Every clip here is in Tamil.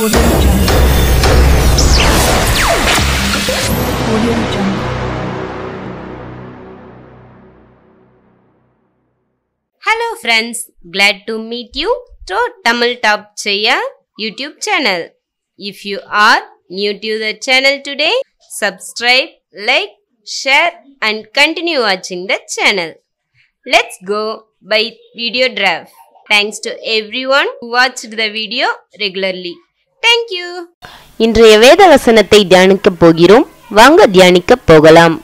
Hello friends, glad to meet you through Tamil Top Chaya YouTube channel. If you are new to the channel today, subscribe, like, share and continue watching the channel. Let's go by video draft. Thanks to everyone who watched the video regularly. Thank you இன்றைய வேத வசனத்தை தியானிக்க போகிறோம் வாங்க தியானிக்க போகலாம்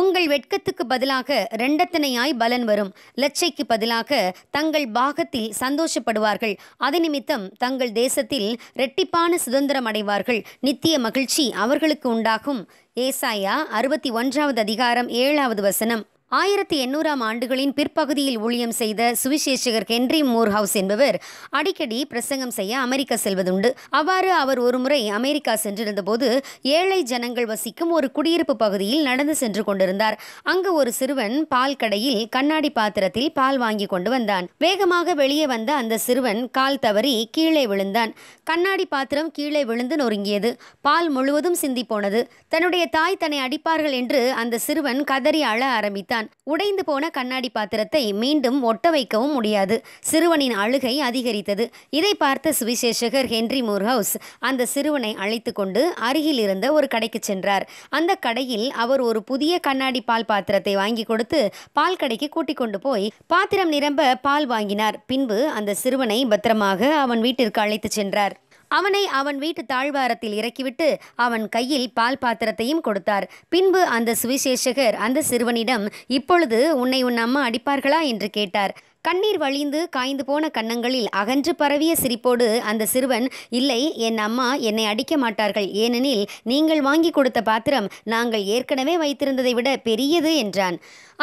உங்கள் வெட்கத்துக்கு பதிலாக ரெண்டத்தனையாய் பலன் வரும் லட்சைக்கு பதிலாக தங்கள் பாகத்தில் சந்தோஷப்படுவார்கள் அது நிமித்தம் தங்கள் தேசத்தில் இரட்டிப்பான சுதந்திரம் அடைவார்கள் நித்திய மகிழ்ச்சி அவர்களுக்கு உண்டாகும் ஏசாயா அறுபத்தி ஒன்றாவது அதிகாரம் ஏழாவது வசனம் ஆயிரத்தி எண்ணூறாம் ஆண்டுகளின் பிற்பகுதியில் ஊழியம் செய்த சுவிசேஷகர் ஹென்றி மூர்ஹவுஸ் என்பவர் அடிக்கடி பிரசங்கம் செய்ய அமெரிக்கா செல்வதுண்டு அவ்வாறு அவர் ஒருமுறை அமெரிக்கா சென்றிருந்தபோது ஏழை ஜனங்கள் வசிக்கும் ஒரு குடியிருப்பு பகுதியில் நடந்து சென்று கொண்டிருந்தார் அங்கு ஒரு சிறுவன் பால் கடையில் கண்ணாடி பாத்திரத்தில் பால் வாங்கி கொண்டு வந்தான் வேகமாக வெளியே வந்த அந்த சிறுவன் கால் தவறி கீழே விழுந்தான் கண்ணாடி பாத்திரம் கீழே விழுந்து நொறுங்கியது பால் முழுவதும் சிந்தி போனது தன்னுடைய தாய் தன்னை அடிப்பார்கள் என்று அந்த சிறுவன் கதறி அழ ஆரம்பித்தான் தான் உடைந்து போன கண்ணாடி பாத்திரத்தை மீண்டும் ஒட்ட வைக்கவும் முடியாது சிறுவனின் அழுகை அதிகரித்தது இதை பார்த்த சுவிசேஷகர் ஹென்றி மூர்ஹவுஸ் அந்த சிறுவனை அழைத்து கொண்டு அருகில் இருந்த ஒரு கடைக்கு சென்றார் அந்த கடையில் அவர் ஒரு புதிய கண்ணாடி பால் பாத்திரத்தை வாங்கி கொடுத்து பால் கடைக்கு கூட்டிக் கொண்டு போய் பாத்திரம் நிரம்ப பால் வாங்கினார் பின்பு அந்த சிறுவனை பத்திரமாக அவன் வீட்டிற்கு அழைத்து சென்றார் அவனை அவன் வீட்டு தாழ்வாரத்தில் இறக்கிவிட்டு அவன் கையில் பால் பாத்திரத்தையும் கொடுத்தார் பின்பு அந்த சுவிசேஷகர் அந்த சிறுவனிடம் இப்பொழுது உன்னை உன் அம்மா அடிப்பார்களா என்று கேட்டார் கண்ணீர் வழிந்து காய்ந்து போன கன்னங்களில் அகன்று பரவிய சிரிப்போடு அந்த சிறுவன் இல்லை என் அம்மா என்னை அடிக்க மாட்டார்கள் ஏனெனில் நீங்கள் வாங்கி கொடுத்த பாத்திரம் நாங்கள் ஏற்கனவே வைத்திருந்ததை விட பெரியது என்றான்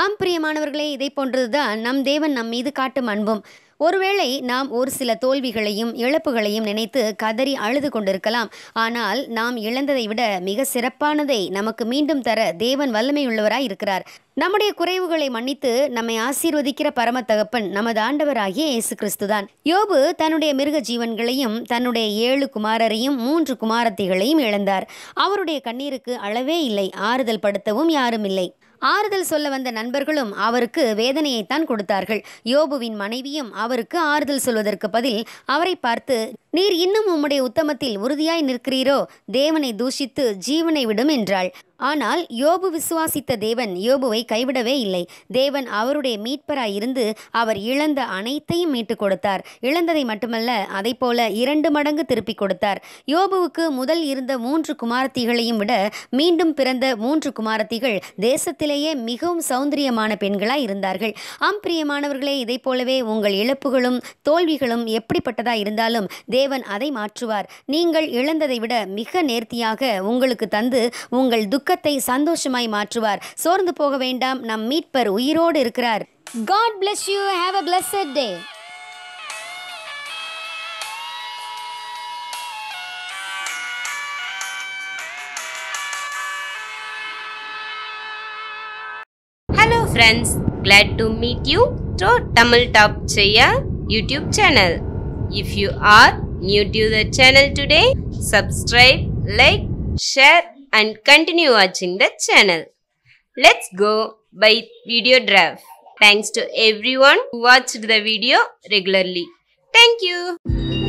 ஆம் பிரியமானவர்களே இதை போன்றதுதான் நம் தேவன் நம் மீது காட்டும் அன்பும் ஒருவேளை நாம் ஒரு சில தோல்விகளையும் இழப்புகளையும் நினைத்து கதறி அழுது கொண்டிருக்கலாம் ஆனால் நாம் இழந்ததை விட மிக சிறப்பானதை நமக்கு மீண்டும் தர தேவன் வல்லமையுள்ளவராய் இருக்கிறார் நம்முடைய குறைவுகளை மன்னித்து நம்மை ஆசீர்வதிக்கிற பரம தகப்பன் நமது ஆண்டவராகிய இயேசு கிறிஸ்துதான் யோபு தன்னுடைய மிருக ஜீவன்களையும் தன்னுடைய ஏழு குமாரரையும் மூன்று குமாரத்திகளையும் இழந்தார் அவருடைய கண்ணீருக்கு அளவே இல்லை ஆறுதல் படுத்தவும் யாரும் இல்லை ஆறுதல் சொல்ல வந்த நண்பர்களும் அவருக்கு வேதனையைத்தான் கொடுத்தார்கள் யோபுவின் மனைவியும் அவருக்கு ஆறுதல் சொல்வதற்கு பதில் அவரை பார்த்து நீர் இன்னும் உம்முடைய உத்தமத்தில் உறுதியாய் நிற்கிறீரோ தேவனை தூஷித்து ஜீவனை விடும் என்றாள் ஆனால் யோபு விசுவாசித்த தேவன் யோபுவை கைவிடவே இல்லை தேவன் அவருடைய மீட்பராய் இருந்து அவர் இழந்த அனைத்தையும் மீட்டுக் கொடுத்தார் இழந்ததை மட்டுமல்ல அதை போல இரண்டு மடங்கு திருப்பி கொடுத்தார் யோபுவுக்கு முதல் இருந்த மூன்று குமாரத்திகளையும் விட மீண்டும் பிறந்த மூன்று குமாரத்திகள் தேசத்திலேயே மிகவும் சௌந்தரியமான பெண்களாய் இருந்தார்கள் ஆம் பிரியமானவர்களே இதை போலவே உங்கள் இழப்புகளும் தோல்விகளும் எப்படிப்பட்டதா இருந்தாலும் தேவன் அதை மாற்றுவார் நீங்கள் இழந்ததை விட மிக நேர்த்தியாக உங்களுக்கு தந்து உங்கள் துக்கத்தை சந்தோஷமாய் மாற்றுவார் சோர்ந்து போக வேண்டாம் நம் மீட்பர் உயிரோடு இருக்கிறார் god bless you have a blessed day hello friends glad to meet you through Tamil Top Chaya YouTube channel. If you are new to the channel today, subscribe, like, share and continue watching the channel. Let's go by video draft. Thanks to everyone who watched the video regularly. Thank you.